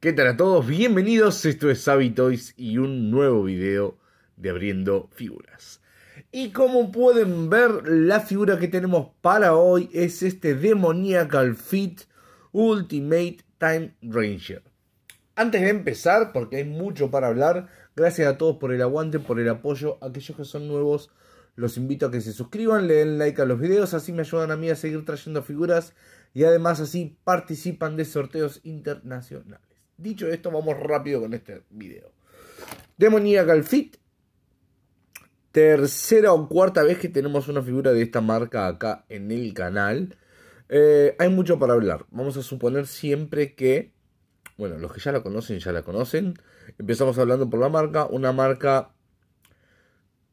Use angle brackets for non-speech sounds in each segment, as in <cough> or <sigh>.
¿Qué tal a todos? Bienvenidos, esto es Toys y un nuevo video de Abriendo Figuras. Y como pueden ver, la figura que tenemos para hoy es este Demoniacal Fit Ultimate Time Ranger. Antes de empezar, porque hay mucho para hablar, gracias a todos por el aguante, por el apoyo. Aquellos que son nuevos, los invito a que se suscriban, le den like a los videos, así me ayudan a mí a seguir trayendo figuras y además así participan de sorteos internacionales. Dicho esto, vamos rápido con este video. Demoniacal Fit. Tercera o cuarta vez que tenemos una figura de esta marca acá en el canal. Eh, hay mucho para hablar. Vamos a suponer siempre que, bueno, los que ya la conocen, ya la conocen. Empezamos hablando por la marca, una marca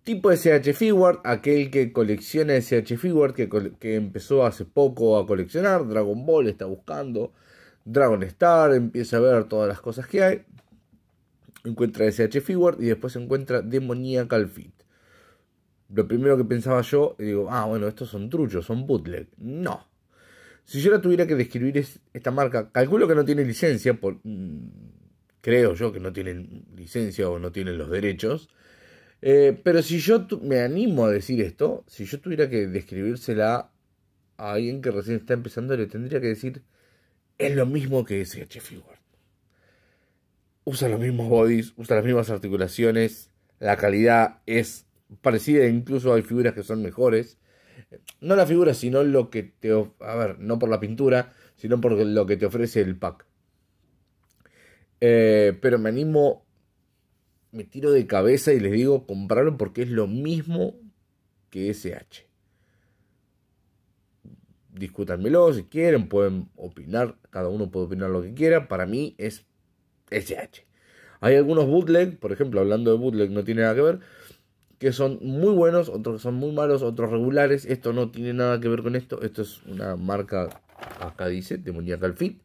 tipo SH Figuard, aquel que colecciona SH Figuard, que, que empezó hace poco a coleccionar, Dragon Ball está buscando. Dragon Star, empieza a ver todas las cosas que hay. Encuentra SH Figure y después encuentra Demoniacal Fit. Lo primero que pensaba yo, digo, ah, bueno, estos son truchos, son bootleg. No. Si yo la tuviera que describir esta marca, calculo que no tiene licencia, por, mm, creo yo que no tienen licencia o no tienen los derechos. Eh, pero si yo me animo a decir esto, si yo tuviera que describírsela a alguien que recién está empezando, le tendría que decir es lo mismo que ese Usa los mismos bodies, usa las mismas articulaciones, la calidad es parecida, incluso hay figuras que son mejores. No la figura, sino lo que te... A ver, no por la pintura, sino por lo que te ofrece el pack. Eh, pero me animo, me tiro de cabeza y les digo, comprarlo porque es lo mismo que SH discútanmelo si quieren, pueden opinar, cada uno puede opinar lo que quiera, para mí es SH. Hay algunos bootleg, por ejemplo, hablando de bootleg no tiene nada que ver, que son muy buenos, otros que son muy malos, otros regulares, esto no tiene nada que ver con esto, esto es una marca, acá dice, de muñeca al fit,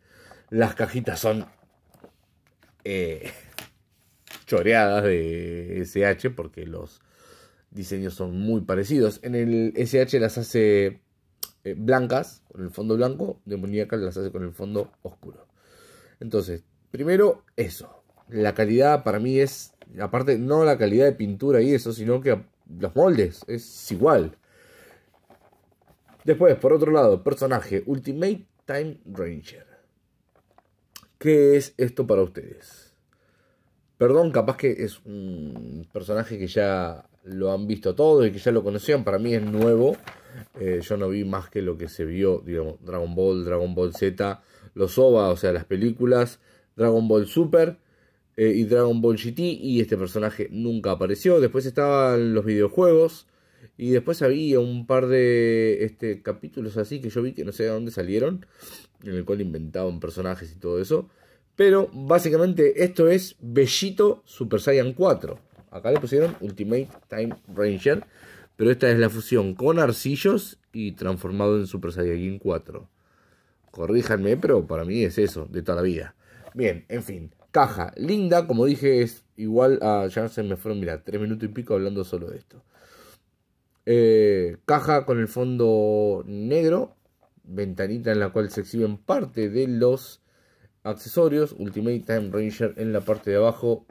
las cajitas son eh, <laughs> choreadas de SH porque los diseños son muy parecidos, en el SH las hace eh, blancas, con el fondo blanco, demoníacas las hace con el fondo oscuro. Entonces, primero eso. La calidad para mí es, aparte, no la calidad de pintura y eso, sino que los moldes, es igual. Después, por otro lado, personaje, Ultimate Time Ranger. ¿Qué es esto para ustedes? Perdón, capaz que es un personaje que ya lo han visto todos y que ya lo conocían, para mí es nuevo. Eh, yo no vi más que lo que se vio, digamos, Dragon Ball, Dragon Ball Z, los OVA, o sea, las películas, Dragon Ball Super eh, y Dragon Ball GT. Y este personaje nunca apareció. Después estaban los videojuegos. Y después había un par de este, capítulos así que yo vi que no sé de dónde salieron, en el cual inventaban personajes y todo eso. Pero básicamente esto es Bellito Super Saiyan 4. Acá le pusieron Ultimate Time Ranger. Pero esta es la fusión con arcillos y transformado en Super Saiyajin 4. Corríjanme, pero para mí es eso, de toda la vida. Bien, en fin. Caja, linda, como dije, es igual a. Ya se me fueron, mira, tres minutos y pico hablando solo de esto. Eh, caja con el fondo negro, ventanita en la cual se exhiben parte de los accesorios. Ultimate Time Ranger en la parte de abajo,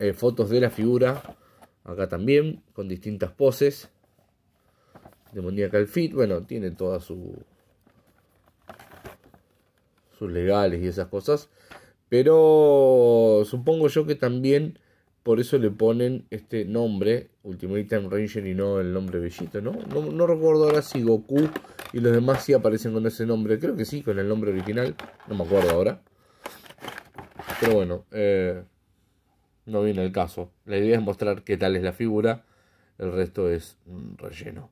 eh, fotos de la figura acá también, con distintas poses. el Fit, bueno, tiene todas su, sus legales y esas cosas. Pero supongo yo que también por eso le ponen este nombre, Ultimate Time Ranger y no el nombre Bellito, ¿no? ¿no? No, recuerdo ahora si Goku y los demás sí aparecen con ese nombre, creo que sí, con el nombre original, no me acuerdo ahora. Pero bueno, eh, no viene el caso. La idea es mostrar qué tal es la figura, el resto es un relleno.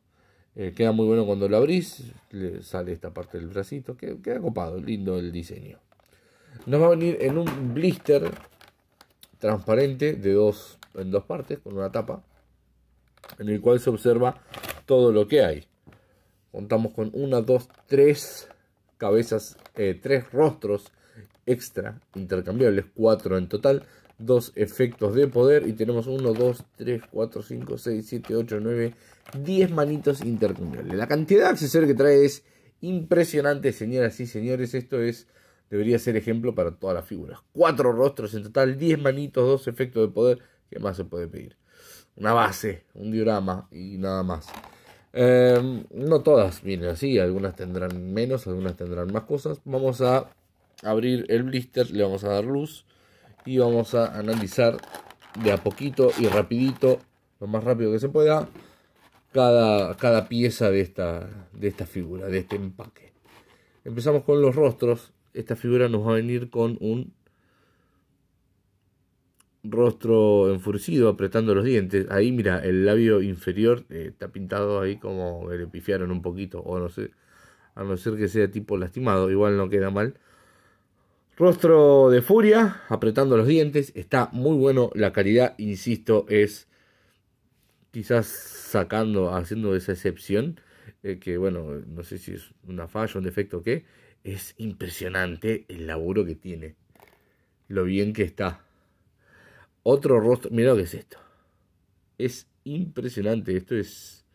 Eh, queda muy bueno cuando lo abrís, le sale esta parte del bracito, queda, queda copado, lindo el diseño. Nos va a venir en un blister transparente de dos, en dos partes, con una tapa, en el cual se observa todo lo que hay. Contamos con una, dos, tres cabezas, eh, tres rostros extra intercambiables, cuatro en total, dos efectos de poder y tenemos 1, 2, 3, 4, 5, 6, 7, 8, 9, 10 manitos intercambiables. La cantidad de accesorios que trae es impresionante, señoras y señores. Esto es debería ser ejemplo para todas las figuras. Cuatro rostros en total, 10 manitos, Dos efectos de poder. ¿Qué más se puede pedir? Una base, un diorama y nada más. Em, no todas vienen así, algunas tendrán menos, algunas tendrán más cosas. Vamos a abrir el blister, le vamos a dar luz y vamos a analizar de a poquito y rapidito, lo más rápido que se pueda, cada, cada pieza de esta, de esta figura, de este empaque. Empezamos con los rostros. Esta figura nos va a venir con un rostro enfurecido, apretando los dientes. Ahí, mira, el labio inferior eh, está pintado ahí como eh, le pifiaron un poquito, o no sé, a no ser que sea tipo lastimado, igual no queda mal. Rostro de furia, apretando los dientes, está muy bueno, la calidad, insisto, es quizás sacando, haciendo esa excepción, eh, que bueno, no sé si es una falla, un defecto o qué, es impresionante el laburo que tiene, lo bien que está. Otro rostro, mira lo que es esto, es impresionante, esto es,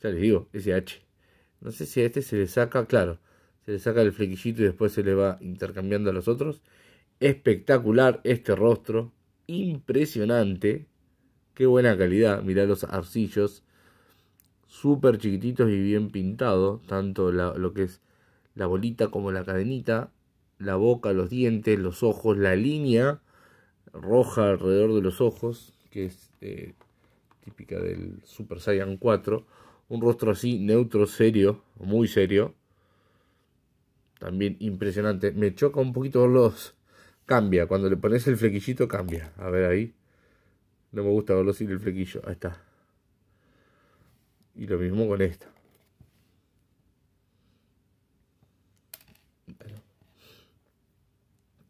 ya les digo, SH. No sé si a este se le saca, claro, se le saca el flequillito y después se le va intercambiando a los otros. Espectacular este rostro, impresionante, qué buena calidad, mirá los arcillos, súper chiquititos y bien pintado, tanto lo que es la bolita como la cadenita, la boca, los dientes, los ojos, la línea roja alrededor de los ojos, que es eh, típica del Super Saiyan 4, un rostro así neutro, serio, muy serio, también impresionante. Me choca un poquito los... Cambia, cuando le pones el flequillito cambia. A ver ahí. No me gusta verlo sin el flequillo. Ahí está. Y lo mismo con esta.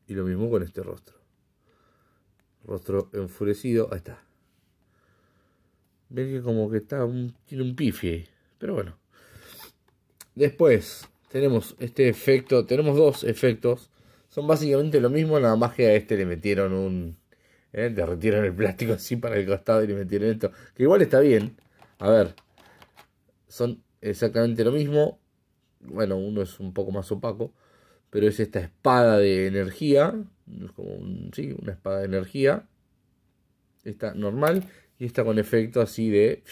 Y lo mismo con este rostro. Rostro enfurecido. Ahí está. Ven que como que está un, tiene un pifie. Pero bueno. Después, tenemos este efecto, tenemos dos efectos. Son básicamente lo mismo, nada más que a este le metieron un... ¿eh? Derretieron el plástico <laughs> así para el costado y le metieron esto. Que igual está bien. A ver. Son exactamente lo mismo. Bueno, uno es un poco más opaco. Pero es esta espada de energía. Es como un, sí, una espada de energía. Esta normal. Y esta con efecto así de...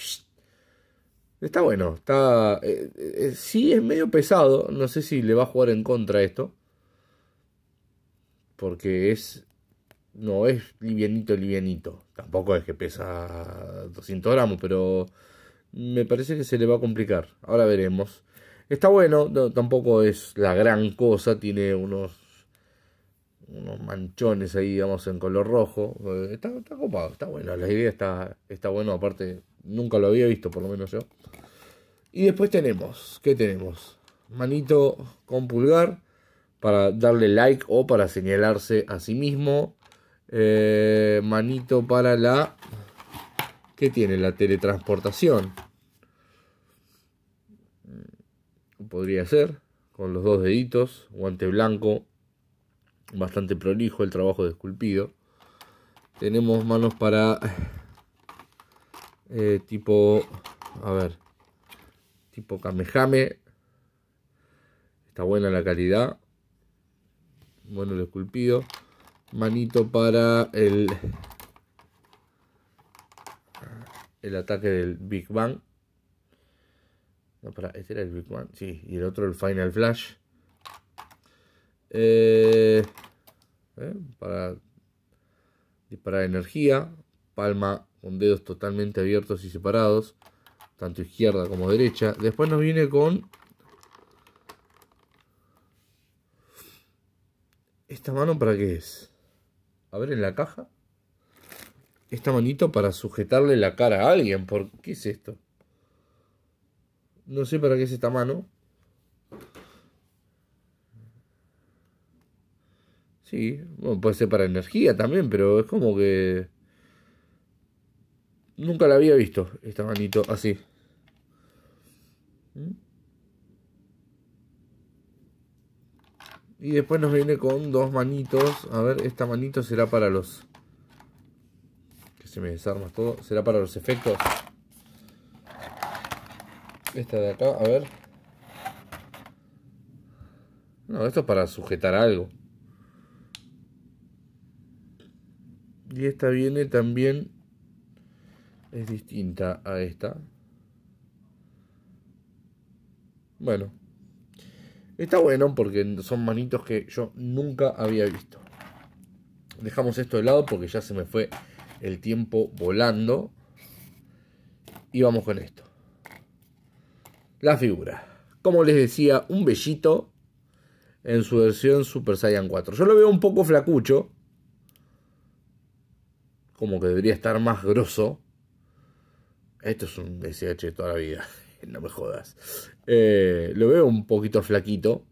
Está bueno, está. Eh, eh, eh, sí, es medio pesado. No sé si le va a jugar en contra esto. Porque es. No, es livianito, livianito. Tampoco es que pesa 200 gramos, pero. Me parece que se le va a complicar. Ahora veremos. Está bueno, tampoco es la gran cosa. Tiene unos. Unos manchones ahí, digamos, en color rojo. Está, está copado, está bueno. La idea está, está bueno. Aparte, Nunca lo había visto, por lo menos yo. Y después tenemos, ¿qué tenemos? Manito con pulgar para darle like o para señalarse a sí mismo. Eh, manito para la... ¿Qué tiene? La teletransportación. Mm, podría ser, con los dos deditos, guante blanco, bastante prolijo el trabajo de esculpido. Tenemos manos para eh, tipo, a ver, tipo Kamehame. Está buena la calidad. Bueno el esculpido. Manito para el, el ataque del Big Bang. para, este era el Big Bang, sí. Y el otro el Final Flash. Eh, eh para disparar energía. Palma con dedos totalmente abiertos y separados, tanto izquierda como derecha. Después nos viene con esta mano para qué es? A ver en la caja. Esta manito para sujetarle la cara a alguien. ¿Por qué es esto? No sé para qué es esta mano. Sí, bueno, puede ser para energía también, pero es como que... Nunca la había visto, esta manito así. Y después nos viene con dos manitos. A ver, esta manito será para los... Que se me desarma todo. Será para los efectos. Esta de acá, a ver. No, esto es para sujetar algo. Y esta viene también es distinta a esta. Bueno, está bueno porque son manitos que yo nunca había visto. Dejamos esto de lado porque ya se me fue el tiempo volando. Y vamos con esto. La figura. Como les decía, un bellito en su versión Super Saiyan 4. Yo lo veo un poco flacucho. Como que debería estar más grosso. Esto es un SH toda la vida, <laughs> no me jodas. Eh, lo veo un poquito flaquito,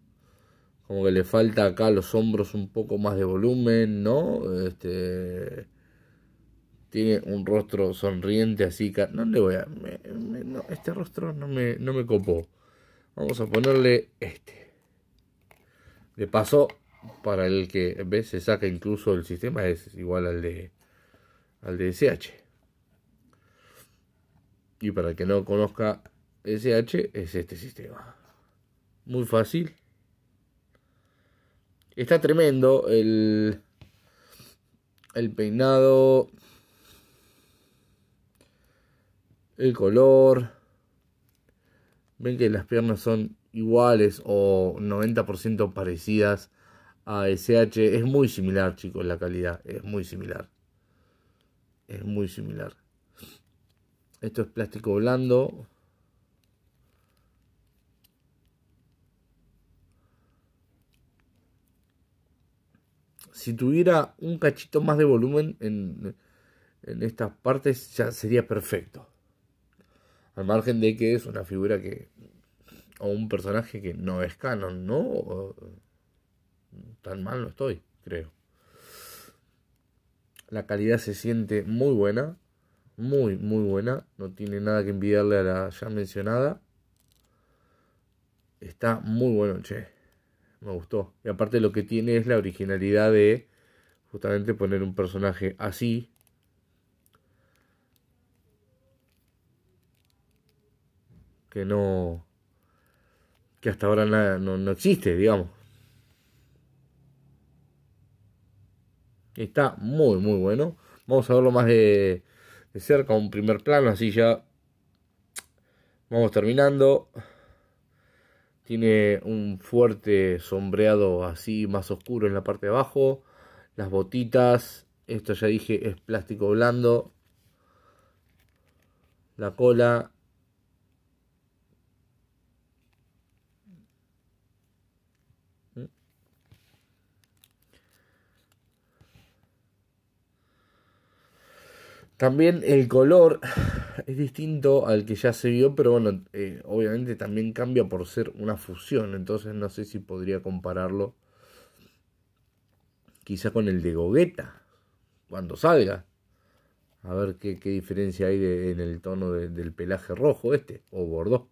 como que le falta acá los hombros un poco más de volumen, ¿no? Este, tiene un rostro sonriente así, no le voy a... este rostro no me, no me copó. Vamos a ponerle este. De paso, para el que ve se saca incluso el sistema, es igual al de, al de SH. Y para el que no conozca SH, es este sistema. Muy fácil. Está tremendo el, el peinado, el color. Ven que las piernas son iguales o 90% parecidas a SH. Es muy similar, chicos, la calidad. Es muy similar. Es muy similar. Esto es plástico blando. Si tuviera un cachito más de volumen en, estas partes ya sería perfecto. Al margen de que es una figura que... o un personaje que no es canon, ¿no? tan mal no estoy, creo. La calidad se siente muy buena muy, muy buena. No tiene nada que envidiarle a la ya mencionada. Está muy bueno, che. Me gustó. Y aparte lo que tiene es la originalidad de justamente poner un personaje así. Que no... Que hasta ahora no, no existe, digamos. Está muy, muy bueno. Vamos a verlo más de de cerca un primer plano, así ya vamos terminando. Tiene un fuerte sombreado así más oscuro en la parte de abajo. Las botitas, esto ya dije es plástico blando. La cola, También el color es distinto al que ya se vio, pero bueno, eh, obviamente también cambia por ser una fusión, entonces no sé si podría compararlo quizá con el de Gogueta, cuando salga. A ver qué, diferencia hay en el tono del pelaje rojo este, o bordeaux.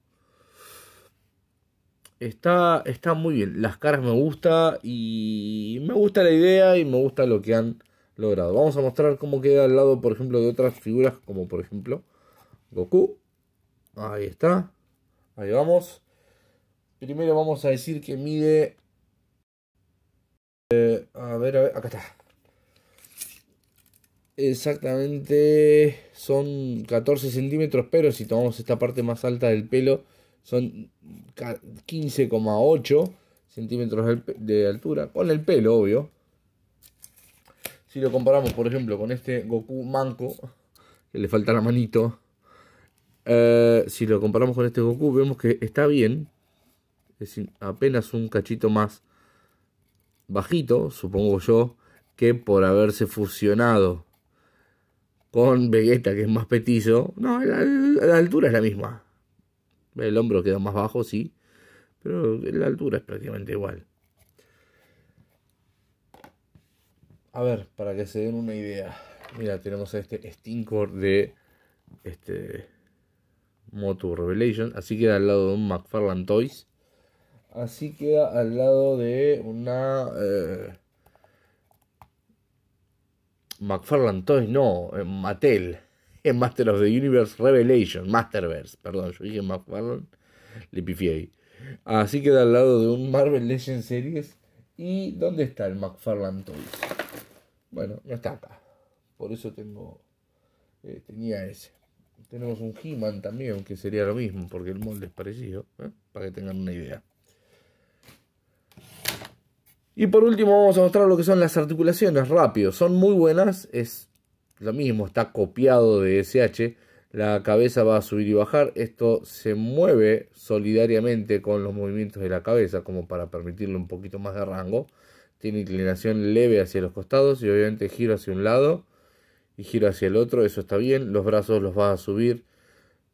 Está, está muy bien, las caras me gusta y me gusta la idea y me gusta lo que han Vamos a mostrar cómo queda al lado, por ejemplo, de otras figuras, como por ejemplo Goku. Ahí está. Ahí vamos. Primero vamos a decir que mide... Eh, a ver, a ver, acá está. Exactamente son 14 centímetros, pero si tomamos esta parte más alta del pelo, son 15,8 centímetros de altura, con el pelo, obvio. Si lo comparamos, por ejemplo, con este Goku manco, que le falta la manito. Eh, si lo comparamos con este Goku, vemos que está bien. Es apenas un cachito más bajito, supongo yo, que por haberse fusionado con Vegeta, que es más petizo. No, la altura es la misma. El hombro queda más bajo, sí. Pero la altura es prácticamente igual. A ver, para que se den una idea. Mira, tenemos a este Stinkor de este Motu Revelation. Así queda al lado de un McFarland Toys. Así queda al lado de una. Eh, McFarland Toys, no, en eh, Mattel. En Master of the Universe Revelation, Masterverse, perdón, yo dije McFarland, le pifié ahí. Así queda al lado de un Marvel Legends Series. ¿Y dónde está el McFarland Toys? Bueno, no está acá. Por eso tengo. Eh, tenía ese. Tenemos un He-Man también, que sería lo mismo, porque el molde es parecido, ¿eh? para que tengan una idea. Y por último vamos a mostrar lo que son las articulaciones rápido. Son muy buenas, es lo mismo, está copiado de SH. La cabeza va a subir y bajar. Esto se mueve solidariamente con los movimientos de la cabeza, como para permitirle un poquito más de rango tiene inclinación leve hacia los costados y obviamente giro hacia un lado y giro hacia el otro, eso está bien, los brazos los vas a subir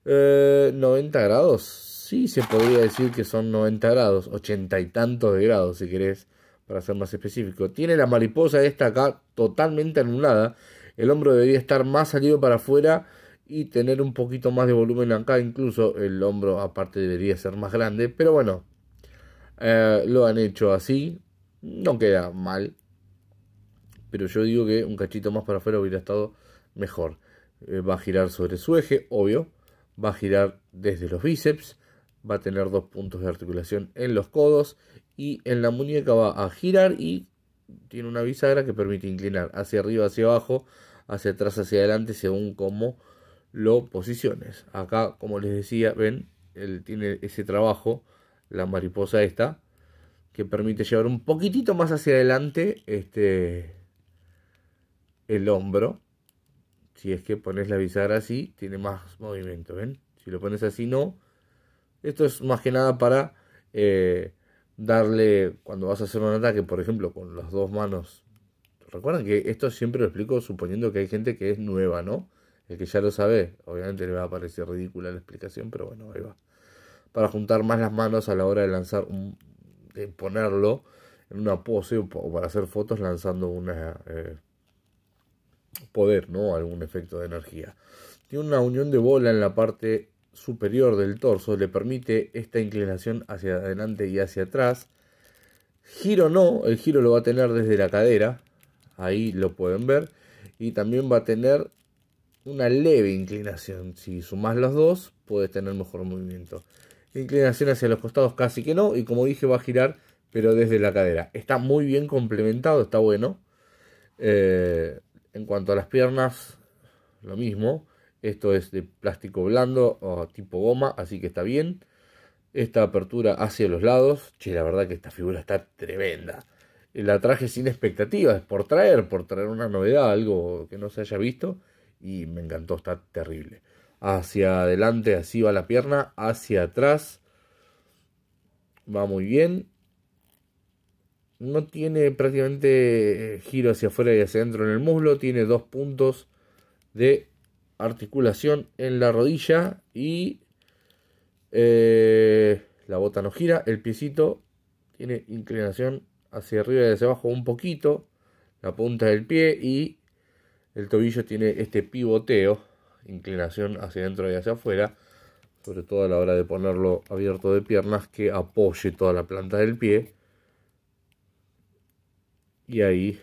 90 eh, grados, sí se podría decir que son 90 grados, 80 y tantos de grados si querés, para ser más específico. Tiene la mariposa esta acá totalmente anulada, el hombro debería estar más salido para afuera y tener un poquito más de volumen acá, incluso el hombro aparte debería ser más grande, pero bueno, eh, lo han hecho así, no queda mal. Pero yo digo que un cachito más para afuera hubiera estado mejor. Eh, va a girar sobre su eje, obvio. Va a girar desde los bíceps. Va a tener dos puntos de articulación en los codos. Y en la muñeca va a girar y tiene una bisagra que permite inclinar hacia arriba, hacia abajo, hacia atrás, hacia adelante, según cómo lo posiciones. Acá, como les decía, ven, él tiene ese trabajo, la mariposa está que permite llevar un poquitito más hacia adelante este, el hombro. Si es que pones la bisagra así, tiene más movimiento, ¿ven? Si lo pones así, no. Esto es más que nada para eh, darle, cuando vas a hacer un ataque, por ejemplo, con las dos manos. Recuerden que esto siempre lo explico suponiendo que hay gente que es nueva, ¿no? El que ya lo sabe, obviamente le va a parecer ridícula la explicación, pero bueno, ahí va. Para juntar más las manos a la hora de lanzar un, eh, ponerlo en una pose o para hacer fotos lanzando un eh, poder, ¿no? Algún efecto de energía. Tiene una unión de bola en la parte superior del torso, le permite esta inclinación hacia adelante y hacia atrás. Giro no, el giro lo va a tener desde la cadera, ahí lo pueden ver, y también va a tener una leve inclinación. Si sumas los dos, puedes tener mejor movimiento inclinación hacia los costados casi que no, y como dije va a girar pero desde la cadera. Está muy bien complementado, está bueno. Eh, en cuanto a las piernas, lo mismo. Esto es de plástico blando o tipo goma, así que está bien. Esta apertura hacia los lados. Che, la verdad que esta figura está tremenda. La traje sin expectativas, por traer, por traer una novedad, algo que no se haya visto. Y me encantó, está terrible hacia adelante, así va la pierna, hacia atrás. Va muy bien. No tiene prácticamente eh, giro hacia afuera y hacia adentro en el muslo. Tiene dos puntos de articulación en la rodilla y eh, la bota no gira. El piecito tiene inclinación hacia arriba y hacia abajo un poquito. La punta del pie y el tobillo tiene este pivoteo inclinación hacia adentro y hacia afuera, sobre todo a la hora de ponerlo abierto de piernas, que apoye toda la planta del pie. Y ahí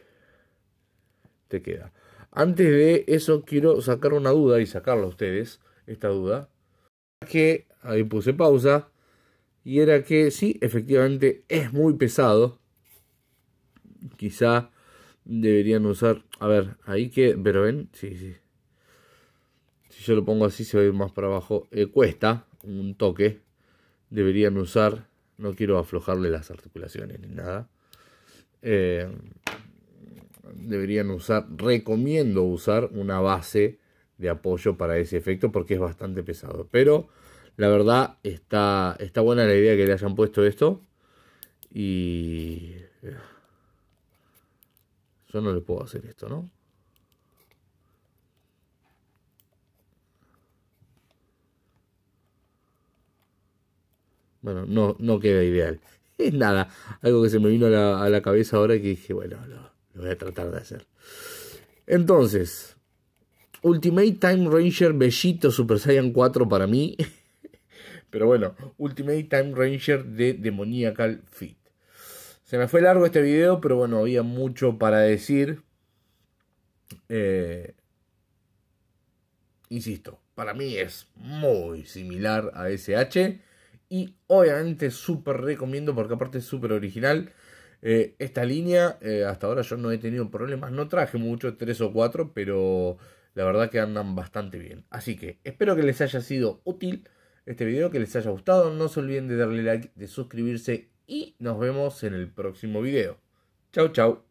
te queda. Antes de eso quiero sacar una duda y sacarla a ustedes, esta duda, que ahí puse pausa, y era que sí, efectivamente es muy pesado, quizá deberían usar, a ver, ahí que, pero ven, sí, sí, si yo lo pongo así se va a ir más para abajo, eh, cuesta un toque, deberían usar, no quiero aflojarle las articulaciones ni nada, eh, deberían usar, recomiendo usar una base de apoyo para ese efecto porque es bastante pesado, pero la verdad está, está buena la idea que le hayan puesto esto y eh, yo no le puedo hacer esto, ¿no? Bueno, no, no queda ideal. <laughs> Es nada, algo que se me vino a la, cabeza ahora y que dije, bueno, lo, voy a tratar de hacer. Entonces, Ultimate Time Ranger Bellito Super Saiyan 4 para mí. <laughs> Pero bueno, Ultimate Time Ranger de Demoniacal Fit. Se me fue largo este video, pero bueno, había mucho para decir. Eh, insisto, para mí es muy similar a SH. Y obviamente súper recomiendo porque aparte es súper original. Eh, esta línea, eh, hasta ahora yo no he tenido problemas, no traje mucho, tres o cuatro, pero la verdad que andan bastante bien. Así que espero que les haya sido útil este video, que les haya gustado. No se olviden de darle like, de suscribirse y nos vemos en el próximo video. Chau, chau.